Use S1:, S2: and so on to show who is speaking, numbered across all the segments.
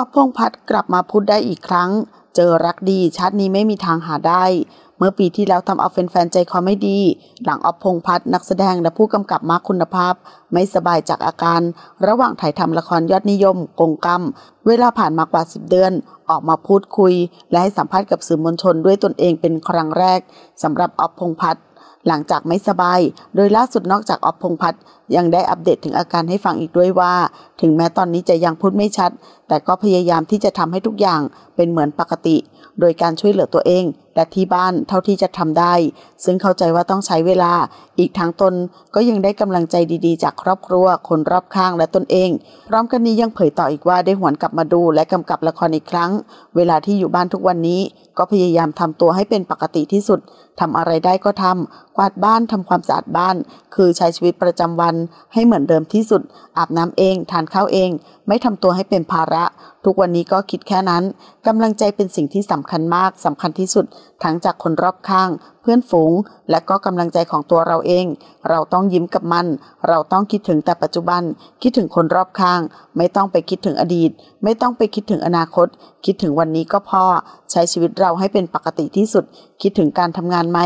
S1: อภพพงพัฒน์กลับมาพูดได้อีกครั้ง เจอรักดีชาตินี้ไม่มีทางหาได้ เมื่อปีที่แล้วทำเอาแฟนๆใจคอไม่ดี หลังอภพพงพัฒน์นักแสดงและผู้กำกับมากคุณภาพ ไม่สบายจากอาการ ระหว่างถ่ายทำละครยอดนิยม กงกรรมเวลาผ่านมากว่า 10 เดือน ออกมาพูดคุย และให้สัมภาษณ์กับสื่อมวลชนด้วยตนเองเป็นครั้งแรกสำหรับอภพพงพัฒน์หลังจากไม่สบาย โดยล่าสุดนอกจากออฟพงพัฒน์ยังได้อัปเดตถึงอาการให้ฟังอีกด้วยว่าถึงแม้ตอนนี้จะยังพูดไม่ชัด แต่ก็พยายามที่จะทำให้ทุกอย่างเป็นเหมือนปกติโดยการช่วยเหลือตัวเองและที่บ้านเท่าที่จะทำได้ ซึ่งเข้าใจว่าต้องใช้เวลา อีกทั้งตนก็ยังได้กำลังใจดีๆ จากครอบครัว คนรอบข้างและตนเอง พร้อมกันนี้ยังเผยต่ออีกว่าได้หวนกลับมาดู และกำกับละครอีกครั้ง เวลาที่อยู่บ้านทุกวันนี้ ก็พยายามทำตัวให้เป็นปกติที่สุด ทำอะไรได้ก็ทำกวาดบ้านทำความสะอาดบ้าน คือใช้ชีวิตประจำวัน ให้เหมือนเดิมที่สุด อาบน้ำเอง ทานข้าวเอง ไม่ทำตัวให้เป็นภาระ ทุกวันนี้ก็คิดแค่นั้นกำลังใจเป็นสิ่งที่สำคัญมาก สำคัญที่สุด ทั้งจากคนรอบข้างเพื่อนฝูงและก็กำลังใจของตัวเราเอง เราต้องยิ้มกับมัน เราต้องคิดถึงแต่ปัจจุบัน คิดถึงคนรอบข้าง ไม่ต้องไปคิดถึงอดีต ไม่ต้องไปคิดถึงอนาคต คิดถึงวันนี้ก็พอ ใช้ชีวิตเราให้เป็นปกติที่สุด คิดถึงการทำงานไหม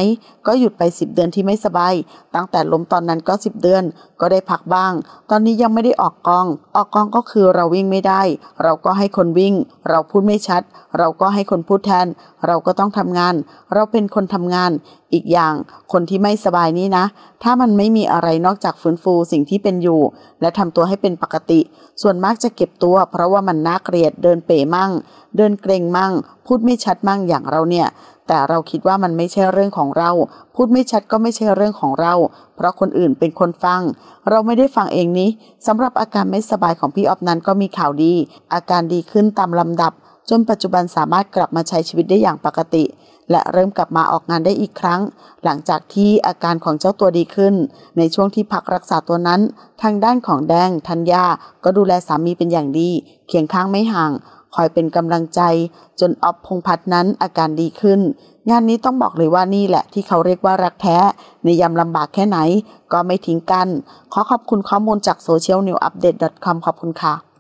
S1: ก็หยุดไป10เดือนที่ไม่สบาย ตั้งแต่ล้มตอนนั้นก็10เดือน ก็ได้พักบ้าง ตอนนี้ยังไม่ได้ออกกอง ออกกองก็คือเราวิ่งไม่ได้ เราก็ให้คนวิ่ง เราพูดไม่ชัด เราก็ให้คนพูดแทน เราก็ต้องทำงาน เราเป็นคนทำงานอีกอย่างคนที่ไม่สบายนี้นะ ถ้ามันไม่มีอะไรนอกจากฟื้นฟูสิ่งที่เป็นอยู่ และทำตัวให้เป็นปกติ ส่วนมากจะเก็บตัวเพราะว่ามันน่าเกลียดเดินเป๋มั่ง เดินเกรงมั่ง พูดไม่ชัดมั่งอย่างเราเนี่ย แต่เราคิดว่ามันไม่ใช่เรื่องของเรา พูดไม่ชัดก็ไม่ใช่เรื่องของเรา เพราะคนอื่นเป็นคนฟัง เราไม่ได้ฟังเองนี้สำหรับอาการไม่สบายของพี่ออฟนั้นก็มีข่าวดี อาการดีขึ้นตามลำดับ จนปัจจุบันสามารถกลับมาใช้ชีวิตได้อย่างปกติและเริ่มกลับมาออกงานได้อีกครั้ง หลังจากที่อาการของเจ้าตัวดีขึ้น ในช่วงที่พักรักษาตัวนั้น ทางด้านของแดงธัญญาก็ดูแลสามีเป็นอย่างดี เคียงข้างไม่ห่าง คอยเป็นกำลังใจ จนออฟพงพัฒนั้นอาการดีขึ้น งานนี้ต้องบอกเลยว่านี่แหละที่เขาเรียกว่ารักแท้ ในยามลำบากแค่ไหน ก็ไม่ทิ้งกัน ขอขอบคุณข้อมูลจาก socialnewupdate.com ขอบคุณค่ะ